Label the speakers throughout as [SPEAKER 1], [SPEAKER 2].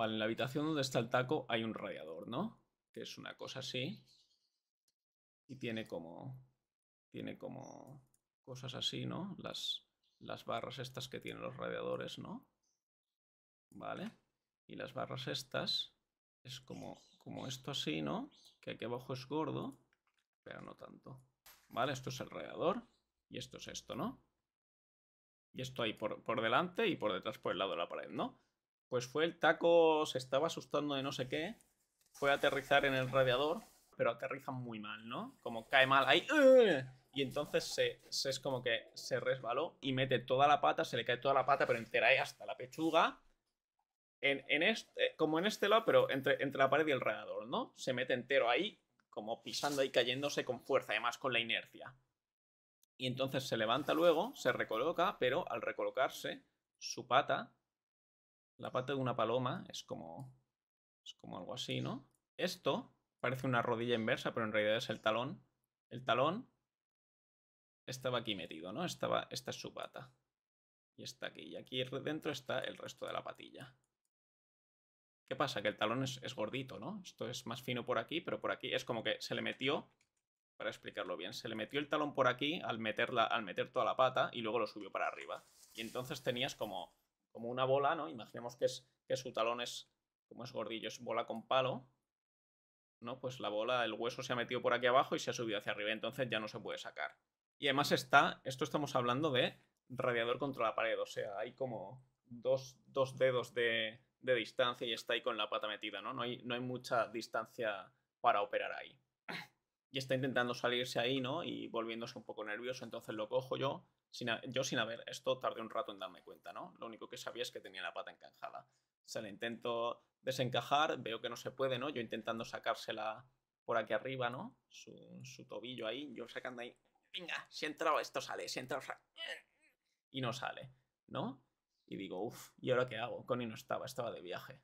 [SPEAKER 1] Vale, en la habitación donde está el taco hay un radiador, ¿no? Que es una cosa así. Y tiene como... Tiene como... Cosas así, ¿no? Las, las barras estas que tienen los radiadores, ¿no? Vale. Y las barras estas es como, como esto así, ¿no? Que aquí abajo es gordo, pero no tanto. Vale, esto es el radiador y esto es esto, ¿no? Y esto ahí por, por delante y por detrás por el lado de la pared, ¿no? Pues fue el taco, se estaba asustando de no sé qué, fue a aterrizar en el radiador, pero aterriza muy mal, ¿no? Como cae mal ahí. ¡eh! Y entonces se, es como que se resbaló y mete toda la pata, se le cae toda la pata, pero entera ahí eh, hasta la pechuga. En, este, como en este lado, pero entre, entre la pared y el radiador, ¿no? Se mete entero ahí, como pisando y cayéndose con fuerza, además con la inercia. Y entonces se levanta luego, se recoloca, pero al recolocarse, su pata la pata de una paloma es como. Es como algo así, ¿no? Esto parece una rodilla inversa, pero en realidad es el talón. El talón estaba aquí metido, ¿no? Estaba, esta es su pata. Y está aquí. Y aquí dentro está el resto de la patilla. ¿Qué pasa? Que el talón es, gordito, ¿no? Esto es más fino por aquí, pero por aquí es como que se le metió, para explicarlo bien, se le metió el talón por aquí al, meterla, al meter toda la pata y luego lo subió para arriba. Y entonces tenías como como una bola, ¿no? Imaginemos que, es, que su talón es, como es gordillo, es bola con palo, ¿no? Pues la bola, el hueso se ha metido por aquí abajo y se ha subido hacia arriba, entonces ya no se puede sacar. Y además está, esto estamos hablando de radiador contra la pared, o sea, hay como dos, dedos de, de, distancia y está ahí con la pata metida, ¿no? No hay, no hay mucha distancia para operar ahí y está intentando salirse ahí, ¿no? Y volviéndose un poco nervioso, entonces lo cojo yo, sin yo sin haber, esto tardé un rato en darme cuenta, ¿no? Lo único que sabía es que tenía la pata encajada. Se la intento desencajar, veo que no se puede, ¿no? Yo intentando sacársela por aquí arriba, ¿no? Su, tobillo ahí, yo sacando ahí, venga, si entra esto sale, si entra sale. Y no sale, ¿no? Y digo, uff, ¿y ahora qué hago? Connie no estaba, estaba de viaje.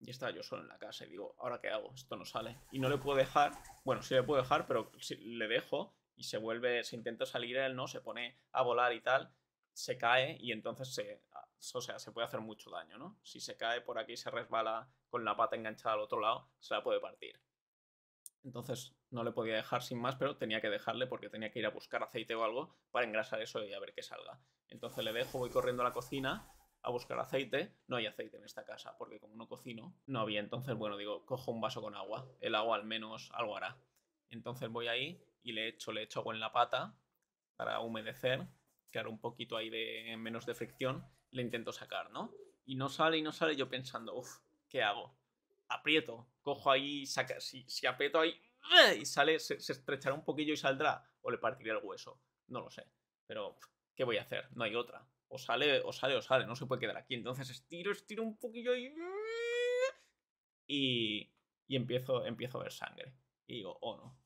[SPEAKER 1] Y estaba yo solo en la casa y digo, ¿ahora qué hago? Esto no sale. Y no le puedo dejar, bueno, sí le puedo dejar, pero si le dejo y se vuelve, se intenta salir él, ¿no? Se pone a volar y tal, se cae y entonces se, o sea, se puede hacer mucho daño, ¿no? Si se cae por aquí y se resbala con la pata enganchada al otro lado, se la puede partir. Entonces no le podía dejar sin más, pero tenía que dejarle porque tenía que ir a buscar aceite o algo para engrasar eso y a ver qué salga. Entonces le dejo, voy corriendo a la cocina a buscar aceite, no hay aceite en esta casa, porque como no cocino, no había. Entonces, bueno, digo, cojo un vaso con agua, el agua al menos algo hará. Entonces voy ahí y le echo, le echo agua en la pata para humedecer, crear un poquito ahí de menos de fricción, le intento sacar, ¿no? Y no sale y no sale, yo pensando, uff, ¿qué hago? Aprieto, cojo ahí, saca, si, aprieto ahí y sale, se, se estrechará un poquillo y saldrá, o le partiré el hueso, no lo sé, pero ¿qué voy a hacer? No hay otra. O sale, o sale, o sale, no se puede quedar aquí. Entonces estiro, estiro un poquillo y. Y, empiezo, empiezo a ver sangre. Y digo, oh no.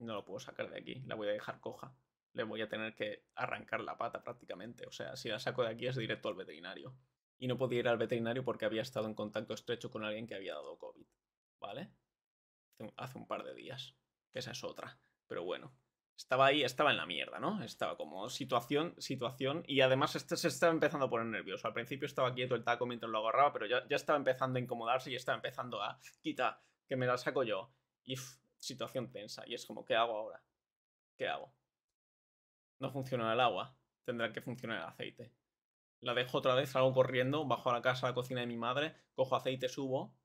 [SPEAKER 1] No lo puedo sacar de aquí, la voy a dejar coja. Le voy a tener que arrancar la pata prácticamente. O sea, si la saco de aquí es directo al veterinario. Y no podía ir al veterinario porque había estado en contacto estrecho con alguien que había dado COVID. ¿Vale? Hace un par de días. esa es otra. Pero bueno estaba ahí, estaba en la mierda, ¿no? Estaba como situación, situación, y además este se estaba empezando a poner nervioso. Al principio estaba quieto el taco mientras lo agarraba, pero ya, estaba empezando a incomodarse y estaba empezando a, quita, que me la saco yo. Y situación tensa, y es como, ¿qué hago ahora? ¿Qué hago? No funciona el agua, tendrá que funcionar el aceite. La dejo otra vez, salgo corriendo, bajo a la casa, a la cocina de mi madre, cojo aceite, subo,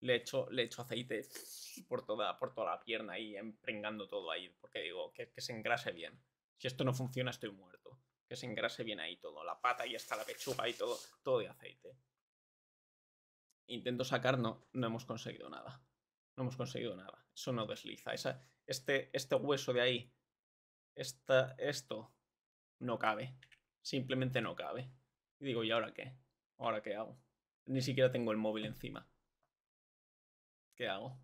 [SPEAKER 1] le echo, le echo aceite por toda, por toda la pierna y emprengando todo ahí, porque digo, que, se engrase bien. Si esto no funciona, estoy muerto. Que se engrase bien ahí todo, la pata y hasta la pechuga y todo, todo de aceite. Intento sacar, no, no hemos conseguido nada. No hemos conseguido nada. Eso no desliza. Esa, este, este hueso de ahí, esta, esto, no cabe. Simplemente no cabe. Y digo, ¿y ahora qué? ¿Ahora qué hago? Ni siquiera tengo el móvil encima. ¿qué hago?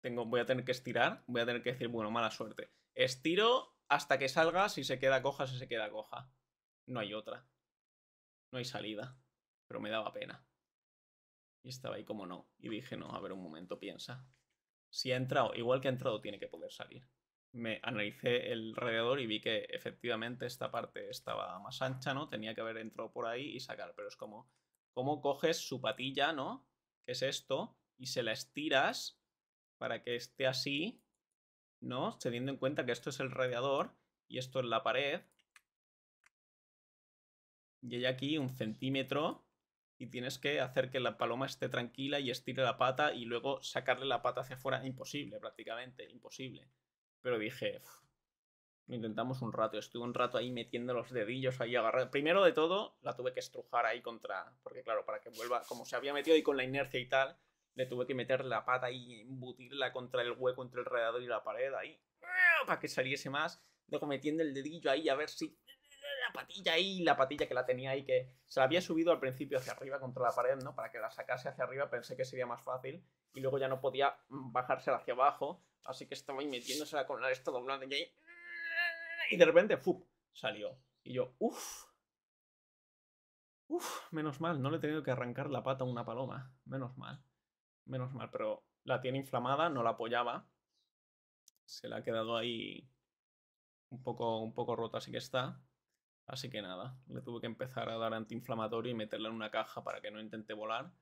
[SPEAKER 1] Tengo, voy a tener que estirar, voy a tener que decir, bueno, mala suerte. Estiro hasta que salga, si se queda coja, si se queda coja. No hay otra. No hay salida. Pero me daba pena. Y estaba ahí como no. Y dije, no, a ver un momento, piensa. Si ha entrado, igual que ha entrado, tiene que poder salir. Me analicé el radiador y vi que efectivamente esta parte estaba más ancha, ¿no? Tenía que haber entrado por ahí y sacar. Pero es como, ¿cómo coges su patilla, ¿no? Que es esto? y se la estiras para que esté así, ¿no? Teniendo en cuenta que esto es el radiador y esto es la pared. Y hay aquí un centímetro y tienes que hacer que la paloma esté tranquila y estire la pata y luego sacarle la pata hacia afuera. Imposible, prácticamente, imposible. Pero dije, lo intentamos un rato. Estuve un rato ahí metiendo los dedillos ahí agarrar Primero de todo, la tuve que estrujar ahí contra. Porque, claro, para que vuelva. Como se había metido ahí con la inercia y tal, le tuve que meter la pata y embutirla contra el hueco, entre el radiador y la pared ahí, para que saliese más. Luego metiendo el dedillo ahí a ver si la patilla ahí, la patilla que la tenía ahí, que se la había subido al principio hacia arriba contra la pared, ¿no? Para que la sacase hacia arriba, pensé que sería más fácil. Y luego ya no podía bajársela hacia abajo, así que estaba ahí metiéndosela con la esta doblada y ahí. Y de repente, ¡fup! salió. Y yo, uff. Uf, menos mal, no le he tenido que arrancar la pata a una paloma. Menos mal menos mal, pero la tiene inflamada, no la apoyaba. Se la ha quedado ahí un poco, un poco rota, así que está. Así que nada, le tuve que empezar a dar antiinflamatorio y meterla en una caja para que no intente volar.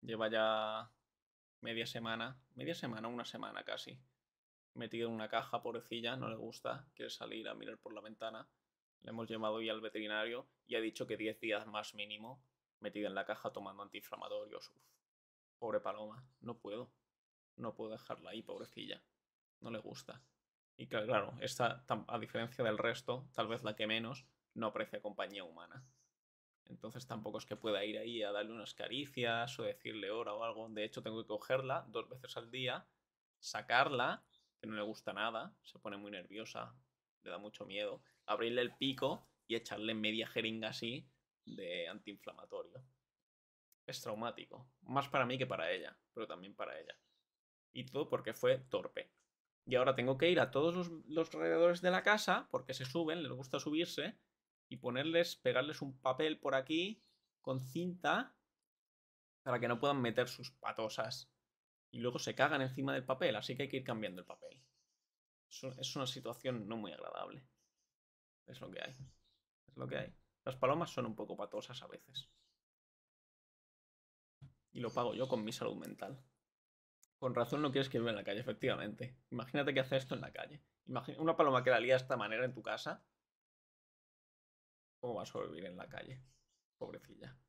[SPEAKER 1] Lleva ya media semana, media semana, una semana casi, metida en una caja, pobrecilla, no le gusta, quiere salir a mirar por la ventana. Le hemos llamado ya al veterinario y ha dicho que 10 días más mínimo metida en la caja tomando antiinflamatorios. Pobre paloma, no puedo. No puedo dejarla ahí, pobrecilla. No le gusta. Y claro, esta, a diferencia del resto, tal vez la que menos, no aprecia compañía humana. Entonces tampoco es que pueda ir ahí a darle unas caricias o decirle hora o algo. De hecho, tengo que cogerla dos veces al día, sacarla, que no le gusta nada, se pone muy nerviosa, le da mucho miedo, abrirle el pico y echarle media jeringa así de antiinflamatorio es traumático, más para mí que para ella, pero también para ella. Y todo porque fue torpe. Y ahora tengo que ir a todos los, los alrededores de la casa, porque se suben, les gusta subirse, y ponerles, pegarles un papel por aquí con cinta para que no puedan meter sus patosas. Y luego se cagan encima del papel, así que hay que ir cambiando el papel. Es una situación no muy agradable. Es lo que hay. Es lo que hay. Las palomas son un poco patosas a veces y lo pago yo con mi salud mental. Con razón no quieres que viva en la calle, efectivamente. Imagínate que hace esto en la calle. Imagina una paloma que la lía de esta manera en tu casa. ¿Cómo vas a sobrevivir en la calle? Pobrecilla.